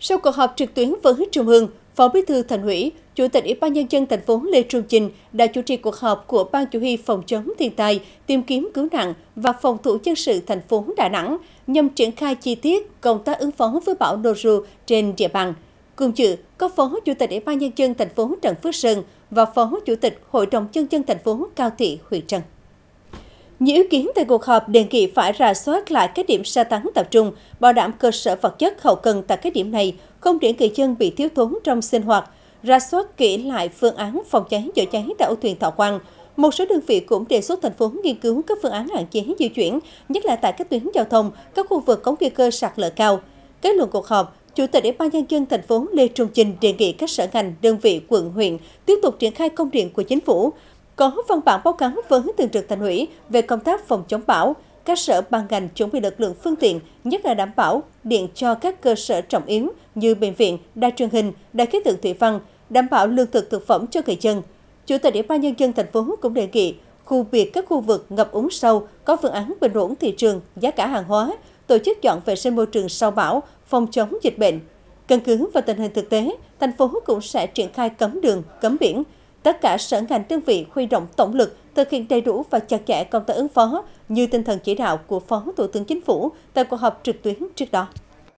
Sau cuộc họp trực tuyến với Trung ương, Phó Bí thư Thành ủy, Chủ tịch Ủy ban nhân dân thành phố Lê Trung Trình đã chủ trì cuộc họp của Ban Chủ huy phòng chống thiên tai, tìm kiếm cứu nạn và phòng thủ dân sự thành phố Đà Nẵng nhằm triển khai chi tiết công tác ứng phó với bão Noru trên địa bàn. Cùng dự có Phó Chủ tịch Ủy ban nhân dân thành phố Trần Phước Sơn và Phó Chủ tịch Hội đồng nhân dân thành phố Cao Thị Huyền Trân. Nhiều ý kiến tại cuộc họp đề nghị phải rà soát lại các điểm sơ tán tập trung, bảo đảm cơ sở vật chất hậu cần tại các điểm này, không để người dân bị thiếu thốn trong sinh hoạt, rà soát kỹ lại phương án phòng cháy chữa cháy tại ô thuyền Thọ Quang. Một số đơn vị cũng đề xuất thành phố nghiên cứu các phương án hạn chế di chuyển, nhất là tại các tuyến giao thông, các khu vực có nguy cơ sạt lở cao. Kết luận cuộc họp, Chủ tịch Ủy ban nhân dân thành phố Lê Trung Chinh đề nghị các sở ngành, đơn vị, quận, huyện tiếp tục triển khai công điện của chính phủ, có văn bản báo cáo với thường trực thành ủy về công tác phòng chống bão, các sở ban ngành chuẩn bị lực lượng phương tiện, nhất là đảm bảo điện cho các cơ sở trọng yếu như bệnh viện, đài truyền hình, đài khí tượng thủy văn, đảm bảo lương thực thực phẩm cho người dân. Chủ tịch Ủy ban nhân dân thành phố cũng đề nghị khu biệt các khu vực ngập úng sâu có phương án bình ổn thị trường, giá cả hàng hóa, tổ chức dọn vệ sinh môi trường sau bão, phòng chống dịch bệnh. Căn cứ vào tình hình thực tế, thành phố cũng sẽ triển khai cấm đường, cấm biển, Tất cả sở ngành đơn vị huy động tổng lực thực hiện đầy đủ và chặt chẽ công tác ứng phó như tinh thần chỉ đạo của Phó Thủ tướng Chính phủ tại cuộc họp trực tuyến trước đó.